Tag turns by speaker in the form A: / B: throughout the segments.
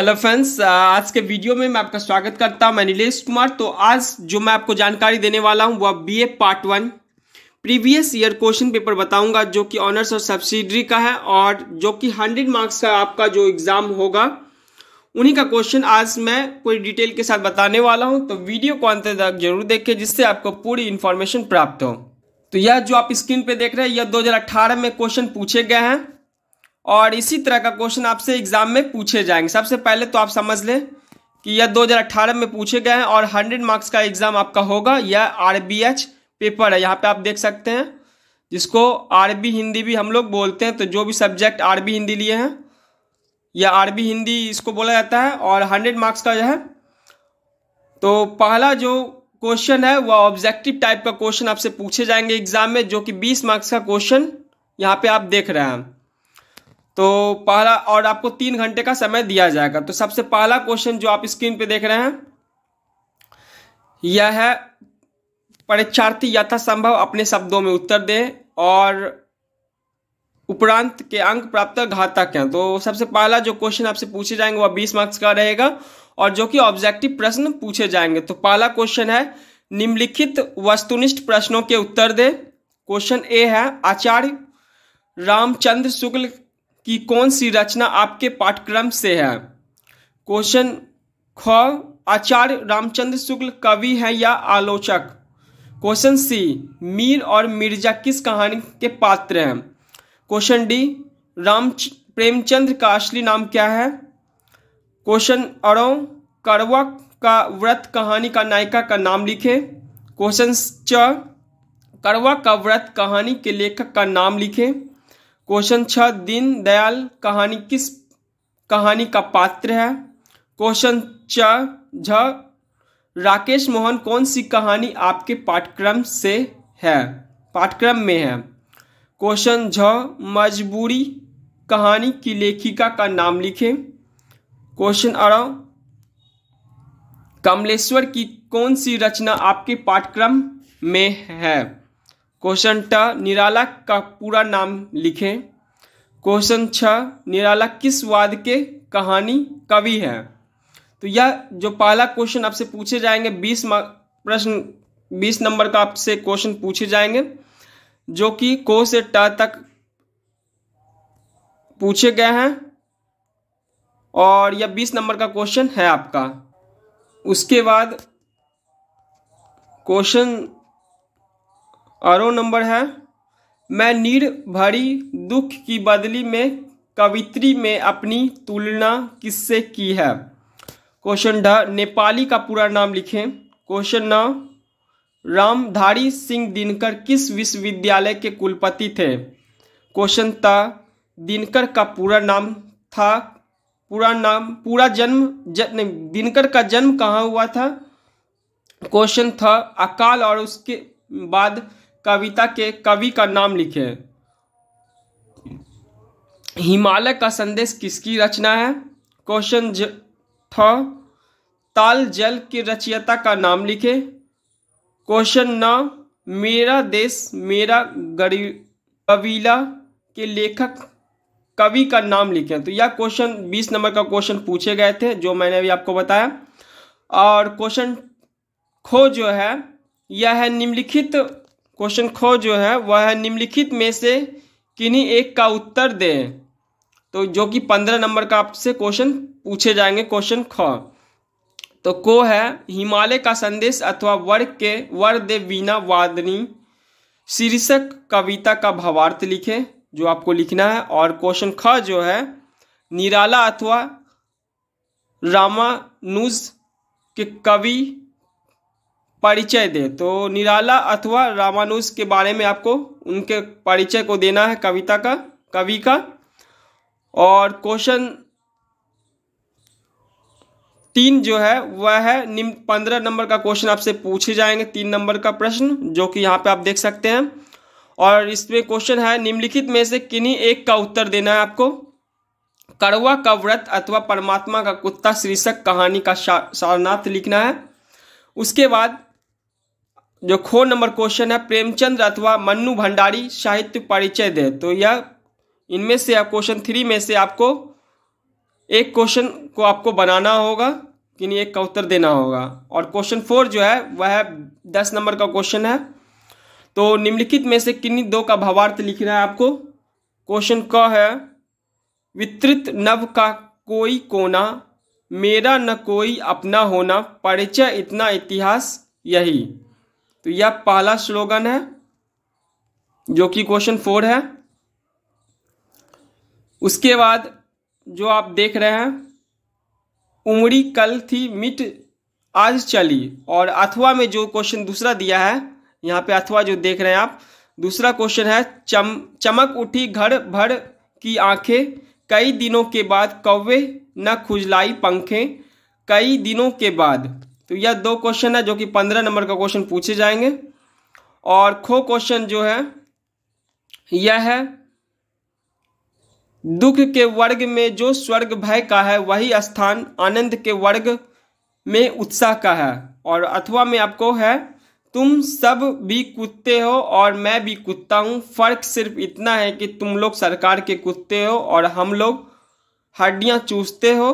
A: hello friends uh, आज के video में मैं आपका स्वागत करता हूं मैं नीलेश कुमार तो आज जो मैं आपको जानकारी देने वाला हूं वह BA part one previous year question paper बताऊंगा जो कि ऑनर्स और सब्सिडरी का है और जो कि हंड्रेड मार्क्स का आपका जो एग्ज़ाम होगा उन्हीं का क्वेश्चन आज मैं पूरी डिटेल के साथ बताने वाला हूँ तो वीडियो को अंत तक जरूर देखें जिससे आपको पूरी इन्फॉर्मेशन प्राप्त हो तो यह जो आप स्क्रीन पर देख रहे हैं यह दो में क्वेश्चन पूछे गए हैं और इसी तरह का क्वेश्चन आपसे एग्जाम में पूछे जाएंगे सबसे पहले तो आप समझ लें कि यह 2018 में पूछे गए हैं और 100 मार्क्स का एग्जाम आपका होगा यह आर पेपर है यहाँ पे आप देख सकते हैं जिसको आरबी हिंदी भी हम लोग बोलते हैं तो जो भी सब्जेक्ट आरबी हिंदी लिए हैं या आरबी हिंदी इसको बोला जाता है और हंड्रेड मार्क्स का जो है तो पहला जो क्वेश्चन है वह ऑब्जेक्टिव टाइप का क्वेश्चन आपसे पूछे जाएंगे एग्जाम में जो कि बीस मार्क्स का क्वेश्चन यहाँ पे आप देख रहे हैं तो पहला और आपको तीन घंटे का समय दिया जाएगा तो सबसे पहला क्वेश्चन जो आप स्क्रीन पे देख रहे हैं यह है परीक्षार्थी यथासंभव अपने शब्दों में उत्तर दें और उपरांत के अंक प्राप्त घातक हैं तो सबसे पहला जो क्वेश्चन आपसे पूछे जाएंगे वह बीस मार्क्स का रहेगा और जो कि ऑब्जेक्टिव प्रश्न पूछे जाएंगे तो पहला क्वेश्चन है निम्नलिखित वस्तुनिष्ठ प्रश्नों के उत्तर दे क्वेश्चन ए है आचार्य रामचंद्र शुक्ल कि कौन सी रचना आपके पाठ्यक्रम से है क्वेश्चन ख आचार्य रामचंद्र शुक्ल कवि हैं या आलोचक क्वेश्चन सी मीर और मिर्जा किस कहानी के पात्र हैं क्वेश्चन डी राम प्रेमचंद्र का असली नाम क्या है क्वेश्चन अड़ो करवा का व्रत कहानी का नायिका का नाम लिखें क्वेश्चन च करवा का व्रत कहानी के लेखक का नाम लिखें क्वेश्चन छ दीन दयाल कहानी किस कहानी का पात्र है क्वेश्चन छ राकेश मोहन कौन सी कहानी आपके पाठ्यक्रम से है पाठ्यक्रम में है क्वेश्चन झ मजबूरी कहानी की लेखिका का नाम लिखें क्वेश्चन अड़ कमलेश्वर की कौन सी रचना आपके पाठ्यक्रम में है क्वेश्चन ट निराला का पूरा नाम लिखें क्वेश्चन छ निराला किस वाद के कहानी कवि है तो यह जो पहला क्वेश्चन आपसे पूछे जाएंगे बीस प्रश्न बीस नंबर का आपसे क्वेश्चन पूछे जाएंगे जो कि को से ट तक पूछे गए हैं और यह बीस नंबर का क्वेश्चन है आपका उसके बाद क्वेश्चन और नंबर है मैं नीर भरी दुख की बदली में कवित्री में अपनी तुलना किससे की है क्वेश्चन ढ नेपाली का पूरा नाम लिखें क्वेश्चन न रामधारी सिंह दिनकर किस विश्वविद्यालय के कुलपति थे क्वेश्चन त दिनकर का पूरा नाम था पूरा नाम पूरा जन्म ज, दिनकर का जन्म कहाँ हुआ था क्वेश्चन था अकाल और उसके बाद कविता के कवि का नाम लिखे हिमालय का संदेश किसकी रचना है क्वेश्चन थ ताल जल की रचयिता का नाम लिखे क्वेश्चन न मेरा देश मेरा कबीला के लेखक कवि का नाम लिखे तो यह क्वेश्चन बीस नंबर का क्वेश्चन पूछे गए थे जो मैंने अभी आपको बताया और क्वेश्चन खो जो है यह है निम्नलिखित क्वेश्चन खो जो है वह है निम्नलिखित में से किन्हीं एक का उत्तर दें तो जो कि पंद्रह नंबर का आपसे क्वेश्चन पूछे जाएंगे क्वेश्चन ख तो को है हिमालय का संदेश अथवा वर्ग के वर दे वीणा वादनी शीर्षक कविता का भावार्थ लिखें जो आपको लिखना है और क्वेश्चन ख जो है निराला अथवा रामानुज के कवि परिचय दें तो निराला अथवा रामानुज के बारे में आपको उनके परिचय को देना है कविता का कवि का और क्वेश्चन तीन जो है वह है निम्न पंद्रह नंबर का क्वेश्चन आपसे पूछे जाएंगे तीन नंबर का प्रश्न जो कि यहाँ पे आप देख सकते हैं और इसमें क्वेश्चन है निम्नलिखित में से किन्हीं एक का उत्तर देना है आपको कड़वा का व्रत अथवा परमात्मा का कुत्ता शीर्षक कहानी का सारनाथ लिखना है उसके बाद जो खो नंबर क्वेश्चन है प्रेमचंद अथवा मन्नू भंडारी साहित्य परिचय दे तो यह इनमें से आप क्वेश्चन थ्री में से आपको एक क्वेश्चन को आपको बनाना होगा कि नहीं एक का उत्तर देना होगा और क्वेश्चन फोर जो है वह दस नंबर का क्वेश्चन है तो निम्नलिखित में से किन्नी दो का भावार्थ लिखना है आपको क्वेश्चन क है वितरित नव का कोई कोना मेरा न कोई अपना होना परिचय इतना इतिहास यही तो यह पहला स्लोगन है जो कि क्वेश्चन फोर है उसके बाद जो आप देख रहे हैं उमड़ी कल थी मिट आज चली और अथवा में जो क्वेश्चन दूसरा दिया है यहाँ पे अथवा जो देख रहे हैं आप दूसरा क्वेश्चन है चम चमक उठी घर भर की आंखें कई दिनों के बाद कौवे न खुजलाई पंखे कई दिनों के बाद तो यह दो क्वेश्चन है जो कि पंद्रह नंबर का क्वेश्चन पूछे जाएंगे और खो क्वेश्चन जो है यह है दुख के वर्ग में जो स्वर्ग भय का है वही स्थान आनंद के वर्ग में उत्साह का है और अथवा में आपको है तुम सब भी कुत्ते हो और मैं भी कुत्ता हूँ फर्क सिर्फ इतना है कि तुम लोग सरकार के कुत्ते हो और हम लोग हड्डियाँ चूसते हो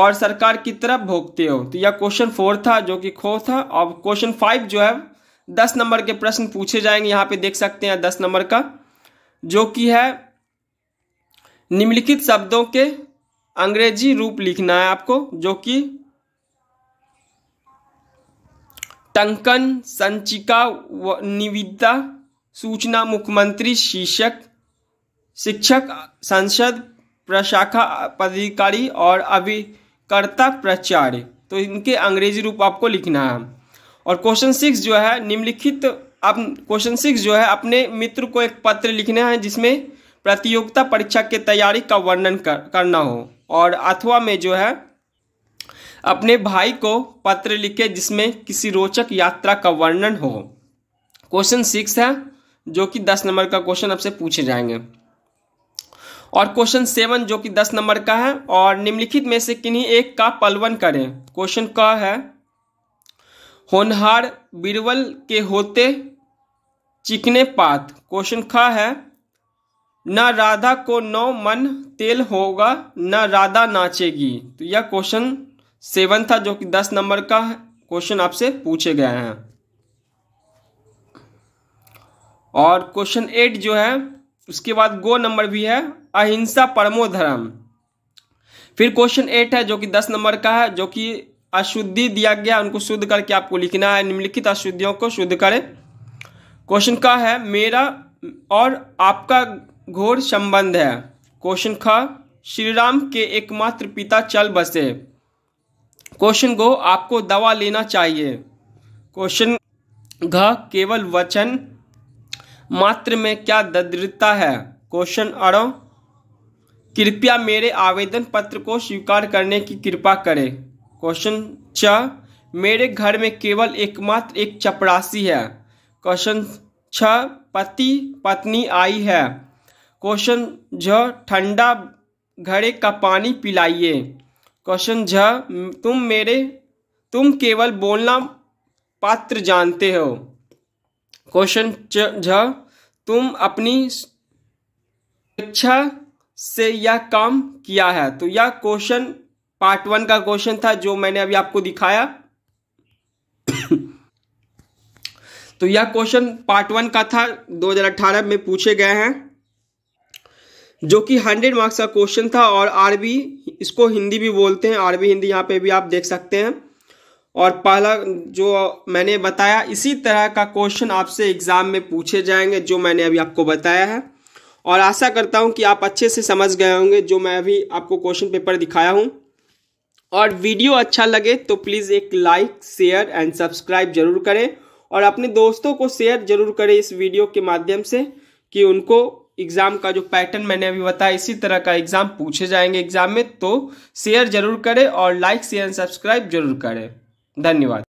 A: और सरकार की तरफ भोगते हो तो यह क्वेश्चन फोर था जो कि खो था और क्वेश्चन फाइव जो है दस नंबर के प्रश्न पूछे जाएंगे यहाँ पे देख सकते हैं दस नंबर का जो कि है निम्नलिखित शब्दों के अंग्रेजी रूप लिखना है आपको जो कि टंकन संचिका व निविदा सूचना मुख्यमंत्री शीर्षक शिक्षक संसद प्रशाखा पदाधिकारी और अभिकर्ता प्राचार्य तो इनके अंग्रेजी रूप आपको लिखना है और क्वेश्चन सिक्स जो है निम्नलिखित आप क्वेश्चन सिक्स जो है अपने मित्र को एक पत्र लिखना है जिसमें प्रतियोगिता परीक्षा की तैयारी का वर्णन कर, करना हो और अथवा में जो है अपने भाई को पत्र लिखे जिसमें किसी रोचक यात्रा का वर्णन हो क्वेश्चन सिक्स है जो कि दस नंबर का क्वेश्चन आपसे पूछे जाएंगे और क्वेश्चन सेवन जो कि दस नंबर का है और निम्नलिखित में से किन्हीं एक का पलवन करें क्वेश्चन क है होनहार बिरवल के होते चिकने पात क्वेश्चन ख है न राधा को नौ मन तेल होगा न राधा नाचेगी तो यह क्वेश्चन सेवन था जो कि दस नंबर का क्वेश्चन आपसे पूछे गए हैं और क्वेश्चन एट जो है उसके बाद गो नंबर भी है अहिंसा परमो धर्म फिर क्वेश्चन एट है जो कि दस नंबर का है जो कि अशुद्धि दिया गया उनको शुद्ध करके आपको लिखना है निम्नलिखित अशुद्धियों को शुद्ध करें क्वेश्चन का है मेरा और आपका घोर संबंध है क्वेश्चन ख श्री राम के एकमात्र पिता चल बसे क्वेश्चन गो आपको दवा लेना चाहिए क्वेश्चन घ केवल वचन मात्र में क्या दरिद्रता है क्वेश्चन अड़ो कृपया मेरे आवेदन पत्र को स्वीकार करने की कृपा करें क्वेश्चन च मेरे घर में केवल एकमात्र एक चपरासी है क्वेश्चन छ पति पत्नी आई है क्वेश्चन झ ठंडा घड़े का पानी पिलाइए क्वेश्चन झ तुम मेरे तुम केवल बोलना पात्र जानते हो क्वेश्चन झ तुम अपनी शिक्षा से यह काम किया है तो यह क्वेश्चन पार्ट वन का क्वेश्चन था जो मैंने अभी आपको दिखाया तो यह क्वेश्चन पार्ट वन का था 2018 में पूछे गए हैं जो कि 100 मार्क्स का क्वेश्चन था और आरबी इसको हिंदी भी बोलते हैं आरबी हिंदी यहाँ पे भी आप देख सकते हैं और पहला जो मैंने बताया इसी तरह का क्वेश्चन आपसे एग्ज़ाम में पूछे जाएंगे जो मैंने अभी आपको बताया है और आशा करता हूँ कि आप अच्छे से समझ गए होंगे जो मैं अभी आपको क्वेश्चन पेपर दिखाया हूँ और वीडियो अच्छा लगे तो प्लीज़ एक लाइक शेयर एंड सब्सक्राइब जरूर करें और अपने दोस्तों को शेयर जरूर करें इस वीडियो के माध्यम से कि उनको एग्ज़ाम का जो पैटर्न मैंने अभी बताया इसी तरह का एग्ज़ाम पूछे जाएंगे एग्ज़ाम में तो शेयर जरूर करें और लाइक शेयर एंड सब्सक्राइब जरूर करें धन्यवाद